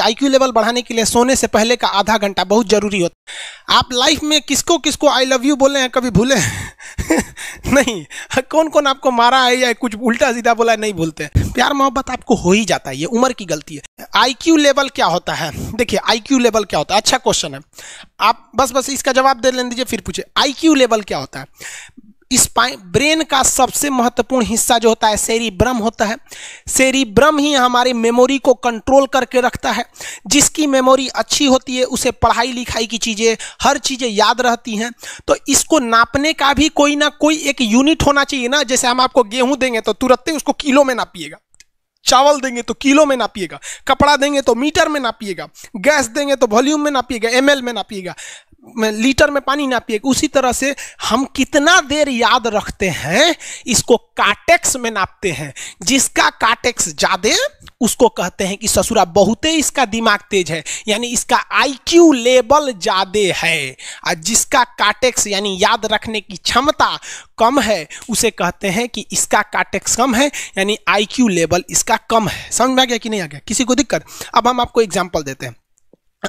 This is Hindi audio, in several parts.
कि आईक्यू लेवल बढ़ाने के लिए सोने से पहले का आधा घंटा बहुत ज़रूरी होता है आप लाइफ में किसको किसको आई लव यू बोले हैं कभी भूले नहीं कौन कौन आपको मारा है या कुछ उल्टा सीधा बोला है नहीं भूलते प्यार मोहब्बत आपको हो ही जाता है ये उम्र की गलती है आईक्यू लेवल क्या होता है देखिए आईक्यू लेवल क्या होता है अच्छा क्वेश्चन है आप बस बस इसका जवाब दे लेने दीजिए फिर पूछे आईक्यू लेवल क्या होता है इस ब्रेन का सबसे महत्वपूर्ण हिस्सा जो होता है सेरिब्रम होता है सेरिब्रम ही हमारी मेमोरी को कंट्रोल करके रखता है जिसकी मेमोरी अच्छी होती है उसे पढ़ाई लिखाई की चीज़ें हर चीज़ें याद रहती हैं तो इसको नापने का भी कोई ना कोई एक यूनिट होना चाहिए ना जैसे हम आपको गेहूँ देंगे तो तुरंत उसको किलो में नापिएगा चावल देंगे तो किलो में नापिएगा कपड़ा देंगे तो मीटर में नापिएगा गैस देंगे तो वॉल्यूम में नापिएगा एम में नापिएगा लीटर में पानी नापिएगा उसी तरह से हम कितना देर याद रखते हैं इसको काटेक्स में नापते हैं जिसका काटेक्स ज्यादा उसको कहते हैं कि ससुरा बहुत ही इसका दिमाग तेज है यानी इसका आईक्यू लेवल ज्यादा है और जिसका काटेक्स यानी याद रखने की क्षमता कम है उसे कहते हैं कि इसका काटेक्स कम है यानी आईक्यू लेवल इसका कम है समझ में आ गया कि नहीं आ गया किसी को दिक्कत अब हम आपको एग्जाम्पल देते हैं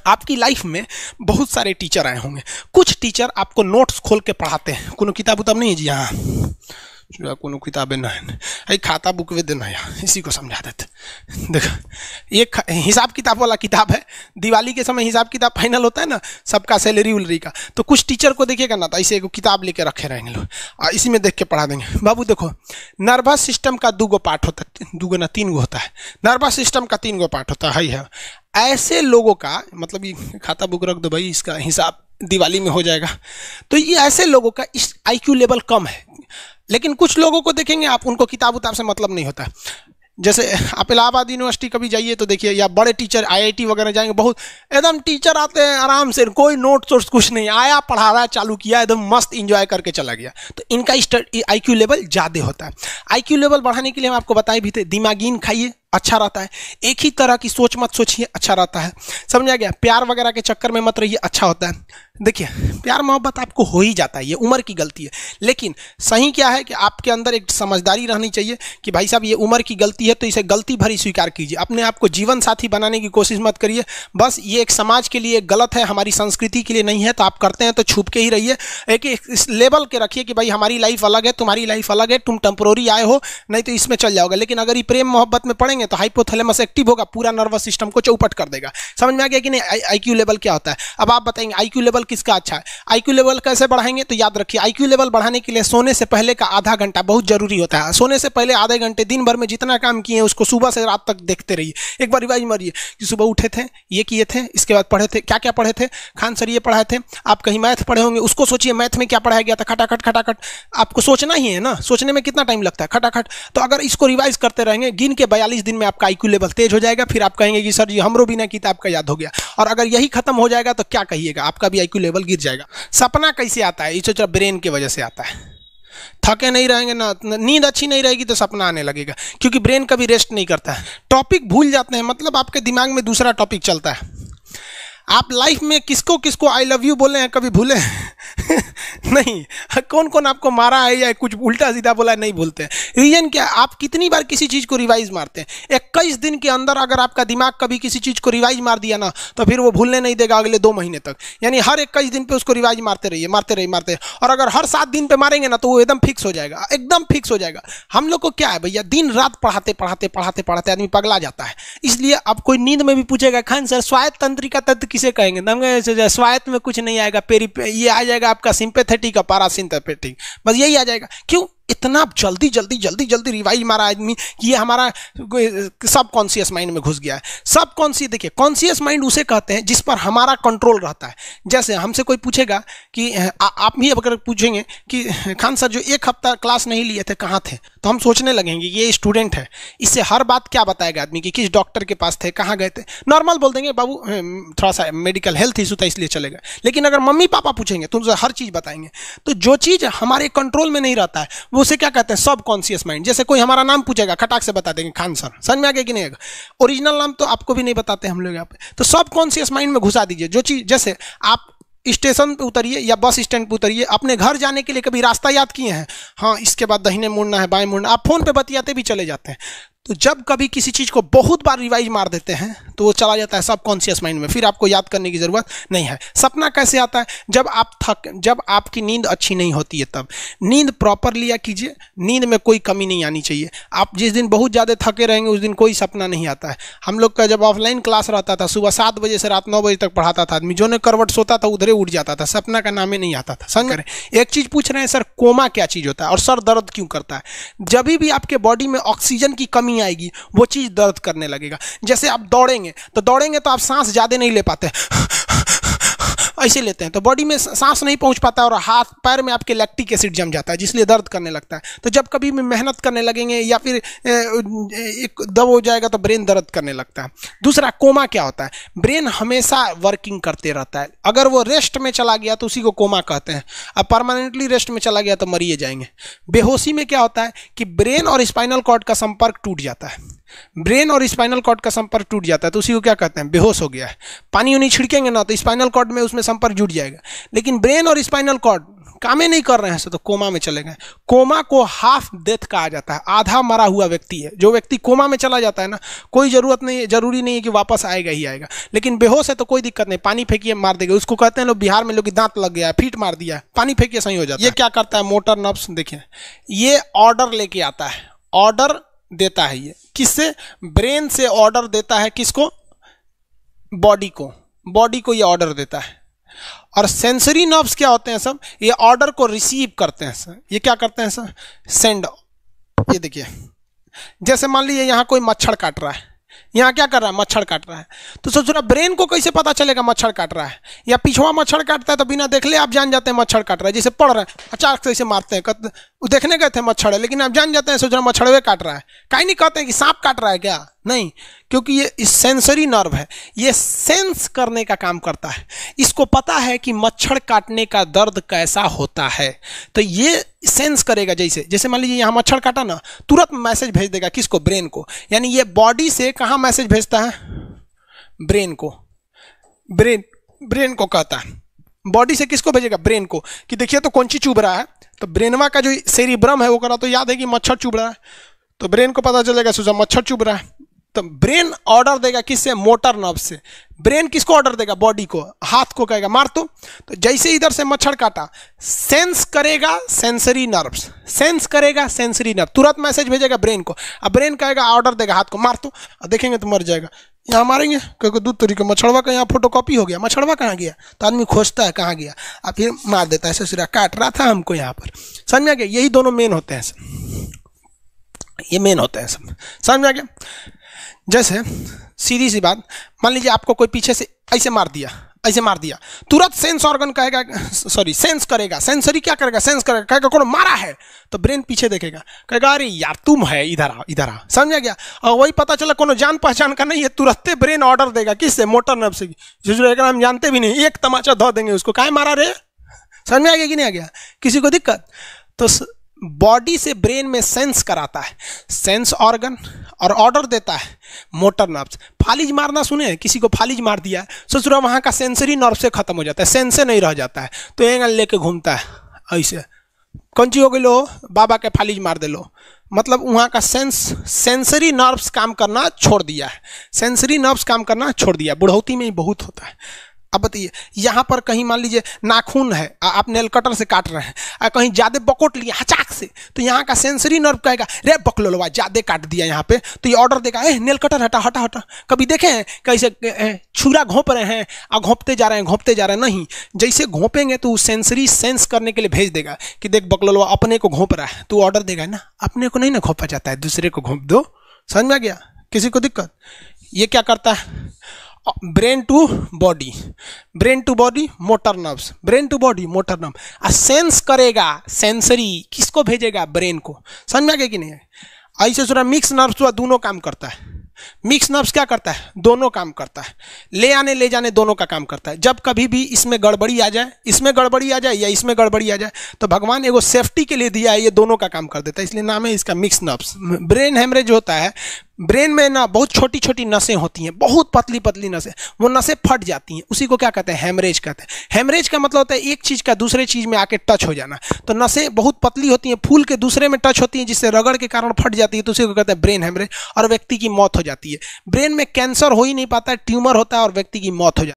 आपकी लाइफ में बहुत सारे टीचर आए होंगे कुछ टीचर आपको नोट्स खोल के पढ़ाते हैं कोई किताब उताब नहीं है जी हाँ चूल्हा किताबें ना है आई खाता बुक वे देना इसी को समझा देते देखो ये हिसाब किताब वाला किताब है दिवाली के समय हिसाब किताब फाइनल होता है ना सबका सैलरी उलरी का तो कुछ टीचर को देखिएगा ना तो ऐसे एक किताब लेके रखे रहेंगे लोग और इसी में देख के पढ़ा देंगे बाबू देखो नर्वस सिस्टम का दो गो पार्ट होता है दू गो ना तीन गो होता है नर्वस सिस्टम का तीन गो पार्ट होता है है ऐसे लोगों का मतलब ये खाता बुक रख दो भाई इसका हिसाब दिवाली में हो जाएगा तो ये ऐसे लोगों का इस आईक्यू लेवल कम है लेकिन कुछ लोगों को देखेंगे आप उनको किताब उताब से मतलब नहीं होता जैसे आप इलाहाबाद यूनिवर्सिटी कभी जाइए तो देखिए या बड़े टीचर आईआईटी वगैरह जाएंगे बहुत एकदम टीचर आते हैं आराम से कोई नोट सोर्स कुछ नहीं आया पढ़ा रहा चालू किया एकदम मस्त इंजॉय करके चला गया तो इनका आई लेवल ज़्यादा होता है आई लेवल बढ़ाने के लिए हम आपको बताए भी थे दिमागीन खाइए अच्छा रहता है एक ही तरह की सोच मत सोचिए अच्छा रहता है समझ आ गया प्यार वगैरह के चक्कर में मत रहिए अच्छा होता है देखिए प्यार मोहब्बत आपको हो ही जाता है ये उम्र की गलती है लेकिन सही क्या है कि आपके अंदर एक समझदारी रहनी चाहिए कि भाई साहब ये उम्र की गलती है तो इसे गलती भरी स्वीकार कीजिए अपने आप को जीवन साथी बनाने की कोशिश मत करिए बस ये एक समाज के लिए गलत है हमारी संस्कृति के लिए नहीं है तो आप करते हैं तो छुप के ही रहिए एक इस लेवल के रखिए कि भाई हमारी लाइफ अलग है तुम्हारी लाइफ अलग है तुम टेम्प्रोरी आए हो नहीं तो इसमें चल जाओगे लेकिन अगर ये प्रेम मोहब्बत में पड़ेंगे करेंगे तो हाइपोथैलेमस एक्टिव होगा पूरा नर्वस सिस्टम को चौपट कर देगा समझ में आ गया कि नहीं आईक्यू लेवल क्या होता है अब आप बताएंगे आईक्यू लेवल किसका अच्छा है आईक्यू लेवल कैसे बढ़ाएंगे तो याद रखिए आईक्यू लेवल बढ़ाने के लिए सोने से पहले का आधा घंटा बहुत जरूरी होता है सोने से पहले आधे घंटे दिन भर में जितना काम किए हैं उसको सुबह से रात तक देखते रहिए एक बार रिवाइज मारिए कि सुबह उठे थे ये किए थे इसके बाद पढ़े थे क्या क्या पढ़े थे खान सर ये पढ़ाए थे आप कहीं मैथ पढ़े होंगे उसको सोचिए मैथ में क्या पढ़ाया गया था खटाखट खटाखट आपको सोचना ही है ना सोचने में कितना टाइम लगता है खटाखट तो अगर इसको रिवाइज करते रहेंगे गिन के बयालीस दिन में आपका आईक्यू लेवल तेज हो जाएगा फिर आप कहेंगे कि सर जी हमरो बिना की आपका याद हो गया और अगर यही खत्म हो जाएगा तो क्या कहिएगा आपका भी आईक्यू लेवल गिर जाएगा सपना कैसे आता है इसे ब्रेन की वजह से आता है थके नहीं रहेंगे ना नींद अच्छी नहीं रहेगी तो सपना आने लगेगा क्योंकि ब्रेन कभी रेस्ट नहीं करता है टॉपिक भूल जाते हैं मतलब आपके दिमाग में दूसरा टॉपिक चलता है आप लाइफ में किसको किसको आई लव यू बोले हैं कभी भूले हैं नहीं कौन कौन आपको मारा है या कुछ उल्टा सीधा बोला है नहीं भूलते हैं रीजन क्या है आप कितनी बार किसी चीज़ को रिवाइज मारते हैं इक्कीस दिन के अंदर अगर आपका दिमाग कभी किसी चीज़ को रिवाइज मार दिया ना तो फिर वो भूलने नहीं देगा अगले दो महीने तक यानी हर इक्कीस दिन पर उसको रिवाइज मारते रहिए मारते रहिए मारते और अगर हर सात दिन पर मारेंगे ना तो वो एकदम फिक्स हो जाएगा एकदम फिक्स हो जाएगा हम लोग को क्या है भैया दिन रात पढ़ाते पढ़ाते पढ़ाते पढ़ाते आदमी पगला जाता है इसलिए अब कोई नींद में भी पूछेगा खान सर स्वायत्त तंत्रिका तत्व किस किसे कहेंगे हम स्वायत्त में कुछ नहीं आएगा पेरी पे, ये आ जाएगा आपका सिंपेथेटिक और पारासिंथेटिक बस यही आ जाएगा क्यों इतना जल्दी जल्दी जल्दी जल्दी रिवाइज मारा आदमी कि ये हमारा सब कॉन्सियस माइंड में घुस गया है सब कॉन्सियस देखिए कॉन्सियस माइंड उसे कहते हैं जिस पर हमारा कंट्रोल रहता है जैसे हमसे कोई पूछेगा कि आ, आप भी अगर पूछेंगे कि खान सर जो एक हफ्ता क्लास नहीं लिए थे कहाँ थे तो हम सोचने लगेंगे ये स्टूडेंट है इससे हर बात क्या बताएगा आदमी कि किस डॉक्टर के पास थे कहाँ गए थे नॉर्मल बोल देंगे बाबू थोड़ा सा मेडिकल हेल्थ इशू था इसलिए चले लेकिन अगर मम्मी पापा पूछेंगे तो हर चीज़ बताएंगे तो जो चीज़ हमारे कंट्रोल में नहीं रहता है वो उसे क्या कहते हैं सब कॉन्सियस माइंड जैसे कोई हमारा नाम पूछेगा खटाक से बता देंगे खान सर समझ में आ गया कि नहीं आएगा ओरिजिनल नाम तो आपको भी नहीं बताते हम लोग यहाँ पे तो सब कॉन्सियस माइंड में घुसा दीजिए जो चीज़ जैसे आप स्टेशन पे उतरिए या बस स्टैंड पे उतरिए अपने घर जाने के लिए कभी रास्ता याद किए हैं हाँ इसके बाद दहीने मुड़ना है बाएं मुड़ना आप फ़ोन पे बतियाते भी चले जाते हैं तो जब कभी किसी चीज़ को बहुत बार रिवाइज मार देते हैं तो वो चला जाता है सब कॉन्शियस माइंड में फिर आपको याद करने की ज़रूरत नहीं है सपना कैसे आता है जब आप थक जब आपकी नींद अच्छी नहीं होती है तब नींद प्रॉपर लिया कीजिए नींद में कोई कमी नहीं आनी चाहिए आप जिस दिन बहुत ज़्यादा थके रहेंगे उस दिन कोई सपना नहीं आता है हम लोग का जब ऑफलाइन क्लास रहता था सुबह सात बजे से रात नौ बजे तक पढ़ाता था आदमी जो ने करवट सोता था उधरे उठ जाता था सपना का नाम ही नहीं आता था समझ एक चीज़ पूछ रहे हैं सर कोमा क्या चीज़ होता है और सर दर्द क्यों करता है जब भी आपके बॉडी में ऑक्सीजन की कमी कमी आएगी वो चीज़ दर्द करने लगेगा जैसे आप दौड़ेंगे तो दौड़ेंगे तो आप सांस ज़्यादा नहीं ले पाते ऐसे लेते हैं तो बॉडी में सांस नहीं पहुंच पाता और हाथ पैर में आपके लैक्टिक एसिड जम जाता है जिसलिए दर्द करने लगता है तो जब कभी भी मेहनत करने लगेंगे या फिर एक दब हो जाएगा तो ब्रेन दर्द करने लगता है दूसरा कोमा क्या होता है ब्रेन हमेशा वर्किंग करते रहता है अगर वो रेस्ट में चला गया तो उसी को कोमा कहते हैं अब परमानेंटली रेस्ट में चला गया तो मरिए जाएंगे बेहोशी में क्या होता है कि ब्रेन और स्पाइनल कॉर्ड का संपर्क टूट जाता है ब्रेन और स्पाइनल कॉर्ड का संपर्क टूट जाता है तो उसी को क्या कहते हैं बेहोश हो गया है पानी उन्हीं छिड़केंगे ना तो स्पाइनल कॉर्ड में उसमें संपर्क जुट जाएगा लेकिन ब्रेन और स्पाइनल कॉर्ड कामें नहीं कर रहे हैं तो कोमा में चले गए कोमा को हाफ डेथ कहा जाता है आधा मरा हुआ व्यक्ति है जो व्यक्ति कोमा में चला जाता है ना कोई जरूरत नहीं जरूरी नहीं है कि वापस आएगा ही आएगा लेकिन बेहोश है तो कोई दिक्कत नहीं पानी फेंकिए मार देगा उसको कहते हैं लोग बिहार में लोग दांत लग गया फीट मार दिया है पानी फेंकिए सही हो जाता है ये क्या करता है मोटर नब्स देखिए ये ऑर्डर लेके आता है ऑर्डर देता है ये किससे ब्रेन से ऑर्डर देता है किसको बॉडी को बॉडी को ये ऑर्डर देता है और सेंसरी नर्व्स क्या होते हैं सब ये ऑर्डर को रिसीव करते हैं सर ये क्या करते हैं सर सेंड ये देखिए जैसे मान लीजिए यहाँ कोई मच्छर काट रहा है यहाँ क्या कर रहा है मच्छर काट रहा है तो सोच रहा ब्रेन को कैसे पता चलेगा मच्छर काट रहा है या पिछवा मच्छर काटता है तो बिना देख ले आप जान जाते हैं मच्छर काट रहा है जैसे पढ़ रहे हैं अचानक से इसे मारते हैं देखने गए थे मच्छर है लेकिन आप जान जाते हैं सोच रहे मच्छरवे काट रहा है कहीं नहीं कहते हैं कि सांप काट रहा है क्या नहीं क्योंकि ये सेंसरी नर्व है ये सेंस करने का काम करता है इसको पता है कि मच्छर काटने का दर्द कैसा होता है तो ये सेंस करेगा जैसे जैसे मान लीजिए यहाँ मच्छर काटा ना तुरंत मैसेज भेज देगा किसको ब्रेन को यानी ये बॉडी से कहाँ मैसेज भेजता है ब्रेन को ब्रेन ब्रेन को कहता है बॉडी से किसको भेजेगा ब्रेन को कि देखिए तो कौन सी चुभ रहा है तो ब्रेनवा का जो सेरिब्रम है वो करा तो याद है कि मच्छर चुभ रहा है तो ब्रेन को पता चलेगा सुझा मच्छर चुभ रहा है तो ब्रेन ऑर्डर देगा किससे मोटर नर्व से ब्रेन किसको ऑर्डर देगा बॉडी को हाथ को कहेगा मार तो, तो जैसे इधर से मच्छर काटा सेंस करेगा सेंसरी नर्व्स सेंस करेगा सेंसरी नर्व तुरंत मैसेज भेजेगा ब्रेन को अब ब्रेन कहेगा ऑर्डर देगा हाथ को मार तो और देखेंगे तो मर जाएगा यहाँ मारेंगे क्योंकि दो तरीके मछड़वा का यहाँ फोटो कॉपी हो गया मछड़वा कहाँ गया तो आदमी खोजता है कहाँ गया अब फिर मार देता है ससुरा काट रहा था हमको यहाँ पर समझ में आ गया यही दोनों मेन होते हैं ये मेन होते हैं सब समझ में आ गया जैसे सीधी सी बात मान लीजिए आपको कोई पीछे से ऐसे मार दिया ऐसे मार दिया तुरंत सेंस ऑर्गन कहेगा सॉरी सेंस करेगा सेंसरी क्या करेगा सेंस करेगा कहेगा कौन मारा है तो ब्रेन पीछे देखेगा कहेगा अरे यार तुम है इधर आ इधर आ समझा गया और वही पता चला कोनो जान पहचान का नहीं है तुरंत ब्रेन ऑर्डर देगा किससे मोटर नब से जो हम जानते भी नहीं एक तमाचा धो देंगे उसको काहे मारा रे समझ में आ गया कि नहीं आ गया किसी को दिक्कत तो बॉडी से ब्रेन में सेंस कराता है सेंस ऑर्गन और ऑर्डर देता है मोटर नर्व्स फालिज मारना सुने किसी को फालिज मार दिया रहा वहाँ का सेंसरी नर्व से खत्म हो जाता है सेंसे नहीं रह जाता है तो एंगल लेके घूमता है ऐसे कौन चीज हो गई लो बाबा के फालिज मार दे लो मतलब वहाँ का सेंस सेंसरी नर्व्स काम करना छोड़ दिया है सेंसरी नर्व्स काम करना छोड़ दिया बुढ़ौती में ही बहुत होता है अब बताइए यहाँ पर कहीं मान लीजिए नाखून है आप नेल कटर से काट रहे हैं और कहीं ज़्यादा बकोट लिया हचाक से तो यहाँ का सेंसरी नर्व कहेगा रे बकलो ज़्यादा काट दिया यहाँ पे तो ये ऑर्डर देगा ए नेल कटर हटा हटा हटा कभी देखे हैं कैसे छुरा घोंप रहे हैं और घोंपते जा रहे हैं घोंपते जा रहे हैं नहीं जैसे घोंपेंगे तो सेंसरी सेंस करने के लिए भेज देगा कि देख बकलो अपने को घोंप रहा है तो ऑर्डर देगा ना अपने को नहीं ना घोंपा जाता है दूसरे को घोंप दो समझ में आ गया किसी को दिक्कत ये क्या करता है brain to body brain to body motor nerves brain to body motor nerve आ सेंस करेगा सेंसरी किसको भेजेगा ब्रेन को समझ में आ गया कि नहीं ऐसे सुना मिक्स नर्व्स हुआ दोनों काम करता है मिक्स नर्व्स क्या करता है दोनों काम करता है ले आने ले जाने दोनों का काम करता है जब कभी भी इसमें गड़बड़ी आ जाए इसमें गड़बड़ी आ जाए या इसमें गड़बड़ी आ जाए तो भगवान एगो सेफ्टी के लिए दिया है ये दोनों का काम कर देता है इसलिए नाम है इसका मिक्स नर्व्स ब्रेन हेमरेज होता है ब्रेन में ना बहुत छोटी छोटी नसें होती हैं बहुत पतली पतली नसें वो नसें फट जाती हैं उसी को क्या कहते हैं हेमरेज कहते हैं हेमरेज का मतलब होता है एक चीज़ का दूसरे चीज़ में आके टच हो जाना तो नसें बहुत पतली होती हैं फूल के दूसरे में टच होती हैं जिससे रगड़ के कारण फट जाती है तो उसी को कहते हैं ब्रेन हेमरेज और व्यक्ति की मौत हो जाती है ब्रेन में कैंसर हो ही नहीं पाता है ट्यूमर होता है और व्यक्ति की मौत हो जाती है